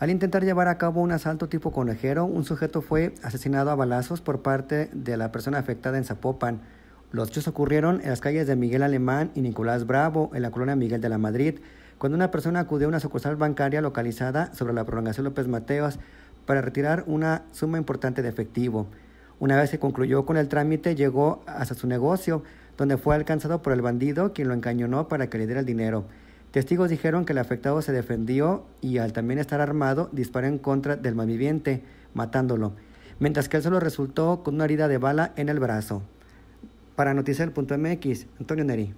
Al intentar llevar a cabo un asalto tipo conejero, un sujeto fue asesinado a balazos por parte de la persona afectada en Zapopan. Los hechos ocurrieron en las calles de Miguel Alemán y Nicolás Bravo, en la colonia Miguel de la Madrid, cuando una persona acudió a una sucursal bancaria localizada sobre la prolongación López Mateos para retirar una suma importante de efectivo. Una vez que concluyó con el trámite, llegó hasta su negocio, donde fue alcanzado por el bandido, quien lo encañonó para que le diera el dinero. Testigos dijeron que el afectado se defendió y al también estar armado disparó en contra del malviviente, matándolo, mientras que él solo resultó con una herida de bala en el brazo. Para Noticiel.mx, Antonio Neri.